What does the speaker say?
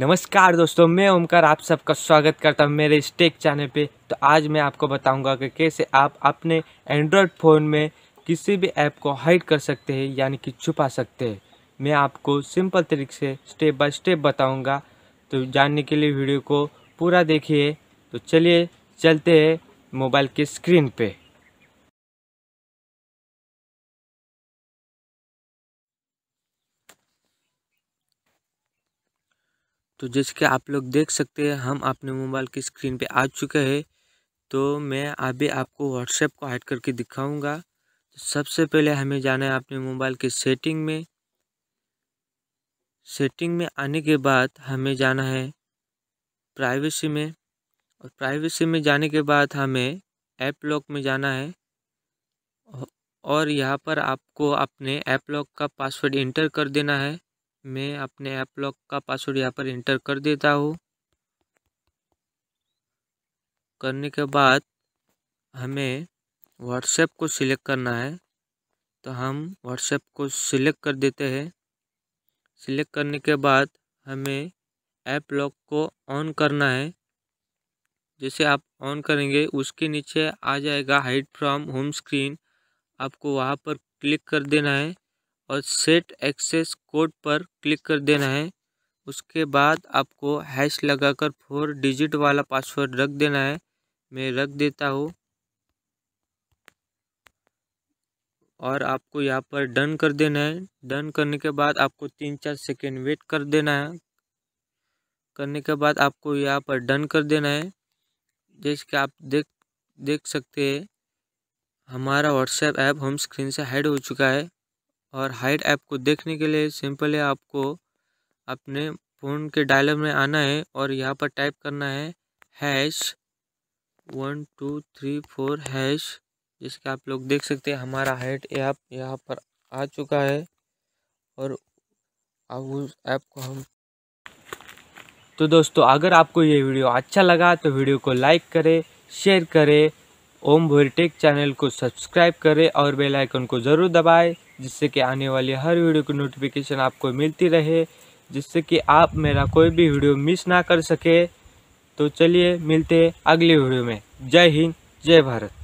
नमस्कार दोस्तों मैं ओमकार आप सबका स्वागत करता हूं मेरे स्टेक चैनल पे तो आज मैं आपको बताऊंगा कि कैसे आप अपने एंड्रॉयड फ़ोन में किसी भी ऐप को हाइड कर सकते हैं यानी कि छुपा सकते हैं मैं आपको सिंपल तरीके से स्टेप बाय स्टेप बताऊंगा तो जानने के लिए वीडियो को पूरा देखिए तो चलिए चलते हैं मोबाइल के स्क्रीन पर तो जैसे कि आप लोग देख सकते हैं हम अपने मोबाइल की स्क्रीन पे आ चुके हैं तो मैं अभी आपको व्हाट्सएप को हाइड करके दिखाऊंगा तो सबसे पहले हमें जाना है अपने मोबाइल के सेटिंग में सेटिंग में आने के बाद हमें जाना है प्राइवेसी में और प्राइवेसी में जाने के बाद हमें ऐप लॉक में जाना है और यहाँ पर आपको अपने ऐप लॉक का पासवर्ड इंटर कर देना है मैं अपने ऐप लॉक का पासवर्ड यहाँ पर इंटर कर देता हूँ करने के बाद हमें व्हाट्सएप को सिलेक्ट करना है तो हम व्हाट्सएप को सिलेक्ट कर देते हैं सिलेक्ट करने के बाद हमें ऐप लॉक को ऑन करना है जैसे आप ऑन करेंगे उसके नीचे आ जाएगा हाइड फ्रॉम होम स्क्रीन आपको वहाँ पर क्लिक कर देना है और सेट एक्सेस कोड पर क्लिक कर देना है उसके बाद आपको हैश लगाकर फोर डिजिट वाला पासवर्ड रख देना है मैं रख देता हूँ और आपको यहाँ पर डन कर देना है डन करने के बाद आपको तीन चार सेकेंड वेट कर देना है करने के बाद आपको यहाँ पर डन कर देना है जैसे कि आप देख देख सकते हैं हमारा व्हाट्सएप ऐप होम स्क्रीन से हाइड हो चुका है और हाइट ऐप को देखने के लिए सिंपल है आपको अपने फ़ोन के डायलर में आना है और यहाँ पर टाइप करना है hash one two three four hash जिसके आप लोग देख सकते हैं हमारा हाइट ऐप यहाँ पर आ चुका है और अब उस ऐप को हम तो दोस्तों अगर आपको ये वीडियो अच्छा लगा तो वीडियो को लाइक करें शेयर करें ओम भोरीटेक चैनल को सब्सक्राइब करें और बेल आइकन को ज़रूर दबाएं जिससे कि आने वाली हर वीडियो की नोटिफिकेशन आपको मिलती रहे जिससे कि आप मेरा कोई भी वीडियो मिस ना कर सके तो चलिए मिलते हैं अगले वीडियो में जय हिंद जय भारत